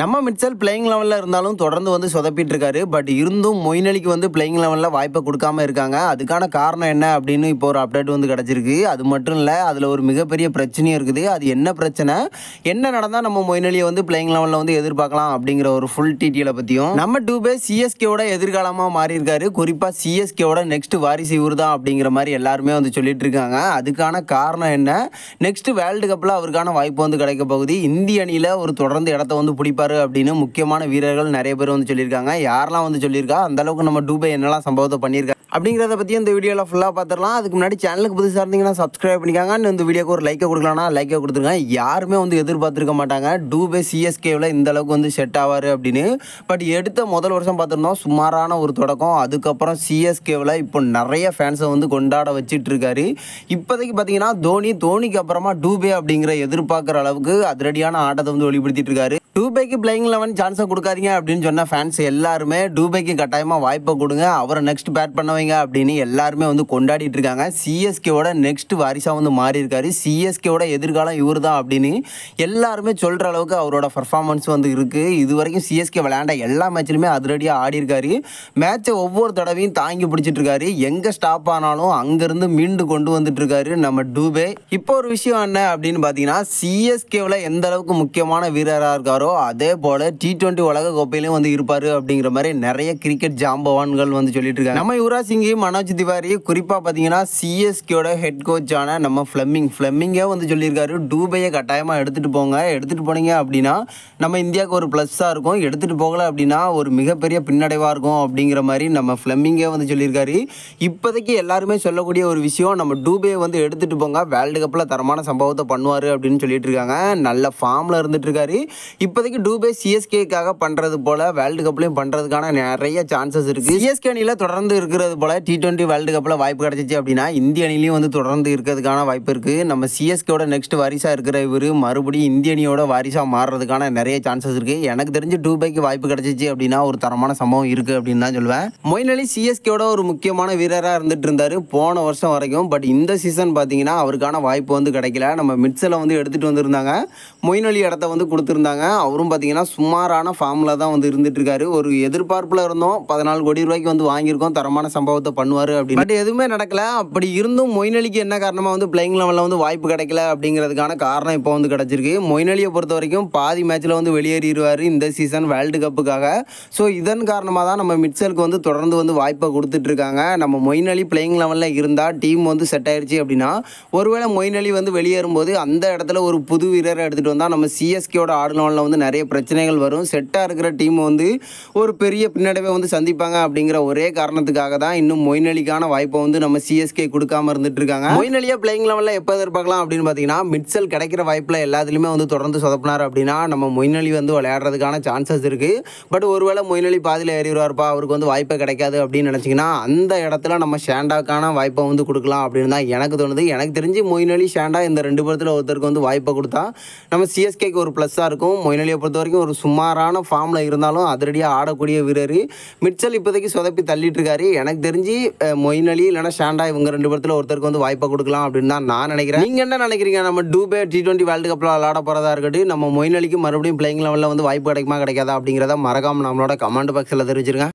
நம்ம Mitchell playing லெவலில் இருந்தாலும் தொடர்ந்து வந்து சொதப்பிட்டு இருக்காரு பட் இருந்தும் மொயினலிக்கு வந்து பிளேயிங் லெவலில் வாய்ப்பை கொடுக்காம இருக்காங்க அதுக்கான காரணம் என்ன அப்படின்னு இப்போ ஒரு அப்டேட் வந்து கிடச்சிருக்கு அது மட்டும் இல்லை அதில் ஒரு மிகப்பெரிய பிரச்சனையும் இருக்குது அது என்ன பிரச்சனை என்ன நடந்தால் நம்ம மொயினலியை வந்து பிளேயிங் லெவலில் வந்து எதிர்பார்க்கலாம் அப்படிங்கிற ஒரு ஃபுல் டீட்டெயிலை பற்றியும் நம்ம டூ பே சிஎஸ்கேவோட எதிர்காலமாக மாறி இருக்காரு குறிப்பாக சிஎஸ்கேவோட நெக்ஸ்ட் வாரிசு இவர் தான் அப்படிங்கிற மாதிரி எல்லாருமே வந்து சொல்லிட்டு இருக்காங்க அதுக்கான காரணம் என்ன நெக்ஸ்ட் வேர்ல்டு கப்பில் அவருக்கான வாய்ப்பு வந்து கிடைக்க போகுது இந்திய அணியில் ஒரு தொடர்ந்து இடத்த வந்து பிடிப்பா இருப்பார் அப்படின்னு முக்கியமான வீரர்கள் நிறைய பேர் வந்து சொல்லியிருக்காங்க யாரெல்லாம் வந்து சொல்லியிருக்கா அந்தளவுக்கு நம்ம டூபை என்னெல்லாம் சம்பவத்தை பண்ணியிருக்கா அப்படிங்கிறத பற்றி இந்த வீடியோவில் ஃபுல்லாக பார்த்துடலாம் அதுக்கு முன்னாடி சேனலுக்கு புதுசாக இருந்தீங்கன்னா சப்ஸ்கிரைப் பண்ணிக்காங்க இந்த வீடியோக்கு ஒரு லைக்கை கொடுக்கலாம்னா லைக்கை கொடுத்துருக்காங்க யாருமே வந்து எதிர்பார்த்துருக்க மாட்டாங்க டூபே சிஎஸ்கேவில் இந்த அளவுக்கு வந்து செட் ஆவார் அப்படின்னு பட் எடுத்த முதல் வருஷம் பார்த்துருந்தோம் சுமாரான ஒரு தொடக்கம் அதுக்கப்புறம் சிஎஸ்கேவில் இப்போ நிறைய ஃபேன்ஸை வந்து கொண்டாட வச்சுட்டு இருக்காரு இப்போதைக்கு பார்த்தீங்கன்னா தோனி தோனிக்கு அப்புறமா டூபே அப்படிங்கிற எதிர்பார்க்குற அளவுக்கு அதிரடியான ஆட்டத்தை வந்து வெளிப்படுத்திட்டு இருக்காரு டூபேக்கு பிளேயிங் லெவன் சான்ஸை கொடுக்காதீங்க அப்படின்னு சொன்ன ஃபேன்ஸ் எல்லாருமே டூபேக்கு கட்டாயமாக வாய்ப்பை கொடுங்க அவரை நெக்ஸ்ட் பேட் பண்ண அப்படின்னு எல்லாருமே வந்து கொண்டாடிட்டு இருக்காங்க சிஎஸ்கேவோட நெக்ஸ்ட் வாரிசாக வந்து மாறி இருக்காரு சிஎஸ்கேவோட எதிர்காலம் இவர் தான் அப்படின்னு எல்லாருமே சொல்கிற அளவுக்கு அவரோட பர்ஃபார்மன்ஸ் வந்து இருக்குது இது வரைக்கும் சிஎஸ்கே விளையாண்ட எல்லா மேட்ச்லையுமே அதிரடியாக ஆடி இருக்காரு மேட்சை ஒவ்வொரு தடவையும் தாங்கி பிடிச்சிட்டு இருக்காரு எங்கே ஸ்டாப் ஆனாலும் அங்கேருந்து மீண்டு கொண்டு வந்துட்டு இருக்காரு நம்ம டூபே இப்போ ஒரு விஷயம் என்ன அப்படின்னு பார்த்தீங்கன்னா சிஎஸ்கேவில் எந்த அளவுக்கு முக்கியமான வீரராக இருக்காரோ இருப்பாரோ அதே போல் டி டுவெண்ட்டி உலக கோப்பையிலும் வந்து இருப்பார் அப்படிங்கிற மாதிரி நிறைய கிரிக்கெட் ஜாம்பவான்கள் வந்து சொல்லிட்டு இருக்காங்க நம்ம யுவராஜ் சிங்கையும் மனோஜ் திவாரி குறிப்பாக பார்த்தீங்கன்னா சிஎஸ்கேயோட ஹெட் கோச்சான நம்ம ஃப்ளெமிங் பிளம்மிங்கே வந்து சொல்லியிருக்காரு டூபையை கட்டாயமாக எடுத்துகிட்டு போங்க எடுத்துகிட்டு போனீங்க அப்படின்னா நம்ம இந்தியாவுக்கு ஒரு ப்ளஸ்ஸாக இருக்கும் எடுத்துகிட்டு போகலை அப்படின்னா ஒரு மிகப்பெரிய பின்னடைவாக இருக்கும் அப்படிங்கிற மாதிரி நம்ம பிளம்மிங்கே வந்து சொல்லியிருக்காரு இப்போதைக்கு எல்லாருமே சொல்லக்கூடிய ஒரு விஷயம் நம்ம டூபையை வந்து எடுத்துகிட்டு போங்க வேர்ல்டு கப்பில் தரமான சம்பவத்தை பண்ணுவார் அப்படின்னு சொல்லிட்டு இருக்காங்க நல்ல ஃபார்மில் இருந்துட்டு இருக்காரு இப்போதைக்கு டூபே சிஎஸ்கேக்காக பண்ணுறது போல் வேர்ல்டு கப்லையும் பண்ணுறதுக்கான நிறைய சான்சஸ் இருக்குது சிஎஸ்கே அணியில் தொடர்ந்து இருக்கிறது போல் டி டுவெண்ட்டி வேர்ல்டு கப்பில் வாய்ப்பு கிடச்சிச்சு அப்படின்னா இந்திய அணிலையும் வந்து தொடர்ந்து இருக்கிறதுக்கான வாய்ப்பு இருக்குது நம்ம சிஎஸ்கேட நெக்ஸ்ட் வாரிசாக இருக்கிற இவர் மறுபடியும் இந்திய அணியோட வாரிசாக மாறுறதுக்கான நிறைய சான்சஸ் இருக்குது எனக்கு தெரிஞ்சு டூபேக்கு வாய்ப்பு கிடச்சிச்சு அப்படின்னா ஒரு தரமான சம்பவம் இருக்குது அப்படின்னு தான் சொல்லுவேன் மொயின் அலி சிஎஸ்கேயோட ஒரு முக்கியமான வீரராக இருந்துட்டு இருந்தார் போன வருஷம் வரைக்கும் பட் இந்த சீசன் பார்த்தீங்கன்னா அவருக்கான வாய்ப்பு வந்து கிடைக்கல நம்ம மிட்ஸில் வந்து எடுத்துகிட்டு வந்திருந்தாங்க மொயின் அலி இடத்த வந்து கொடுத்துருந்தாங்க அவரும் பார்த்தீங்கன்னா சுமாரான ஃபார்மில் தான் வந்து இருந்துட்டுருக்காரு ஒரு எதிர்பார்ப்பில் இருந்தோம் பதினாலு கோடி ரூபாய்க்கு வந்து வாங்கியிருக்கோம் தரமான சம்பவத்தை பண்ணுவார் அப்படின்னு பட் எதுவுமே நடக்கல அப்படி இருந்தும் மொயினலிக்கு என்ன காரணமாக வந்து பிளேயிங் லெவலில் வந்து வாய்ப்பு கிடைக்கல அப்படிங்கிறதுக்கான காரணம் இப்போ வந்து கிடச்சிருக்கு மொயினலியை பொறுத்த வரைக்கும் பாதி மேட்ச்சில் வந்து வெளியேறிடுவார் இந்த சீசன் வேர்ல்டு கப்புக்காக ஸோ இதன் காரணமாக தான் நம்ம மிட்சலுக்கு வந்து தொடர்ந்து வந்து வாய்ப்பை கொடுத்துட்ருக்காங்க நம்ம மொயின் அலி பிளேயிங் லெவலில் இருந்தால் டீம் வந்து செட் ஆயிடுச்சு அப்படின்னா ஒருவேளை மொயின் அலி வந்து வெளியேறும்போது அந்த இடத்துல ஒரு புது வீரரை எடுத்துகிட்டு வந்தால் நம்ம சிஎஸ்கேயோட ஆடு லெவலில் வந்து வந்து நிறைய பிரச்சனைகள் வரும் செட்டாக இருக்கிற டீம் வந்து ஒரு பெரிய பின்னடைவை வந்து சந்திப்பாங்க அப்படிங்கிற ஒரே காரணத்துக்காக தான் இன்னும் மொயின் அலிக்கான வாய்ப்பை வந்து நம்ம சிஎஸ்கே கொடுக்காம இருந்துட்டு இருக்காங்க மொயின் பிளேயிங் லெவலில் எப்போ எதிர்பார்க்கலாம் அப்படின்னு பார்த்தீங்கன்னா மிட்சல் கிடைக்கிற வாய்ப்பில் எல்லாத்துலேயுமே வந்து தொடர்ந்து சொதப்பினார் அப்படின்னா நம்ம மொயின் அலி வந்து விளையாடுறதுக்கான சான்சஸ் இருக்குது பட் ஒருவேளை மொயின் அலி பாதியில் ஏறிடுவார்ப்பா அவருக்கு வந்து வாய்ப்பை கிடைக்காது அப்படின்னு நினச்சிங்கன்னா அந்த இடத்துல நம்ம ஷேண்டாக்கான வாய்ப்பை வந்து கொடுக்கலாம் அப்படின்னு தான் எனக்கு தோணுது எனக்கு தெரிஞ்சு மொயின் அலி ஷேண்டா இந்த ரெண்டு பேர்த்தில் ஒருத்தருக்கு வந்து வாய்ப்பை கொடுத்தா நம்ம சிஎஸ்கேக்கு ஒரு ப்ளஸ்ஸாக இருக்கும் மொயின் ஸ்பெனலியை பொறுத்த வரைக்கும் ஒரு சுமாரான ஃபார்மில் இருந்தாலும் அதிரடியாக ஆடக்கூடிய வீரர் மிட்சல் இப்போதைக்கு சொதப்பி தள்ளிட்டுருக்காரு எனக்கு தெரிஞ்சு மொயின் அலி இல்லைனா ஷாண்டா இவங்க ரெண்டு பேரத்தில் ஒருத்தருக்கு வந்து வாய்ப்பை கொடுக்கலாம் அப்படின்னு தான் நான் நினைக்கிறேன் நீங்கள் என்ன நினைக்கிறீங்க நம்ம டூபே டி டுவெண்ட்டி வேர்ல்டு கப்பில் விளாட போகிறதா இருக்கட்டும் நம்ம மொயின் அலிக்கு மறுபடியும் பிளேயிங் லெவலில் வந்து வாய்ப்பு கிடைக்குமா கிடைக்காதா அப்படிங்கிறத மறக்காமல் நம்மளோட கமெண்ட் பாக்ஸில் தெரிவிச்சிருக்கேன்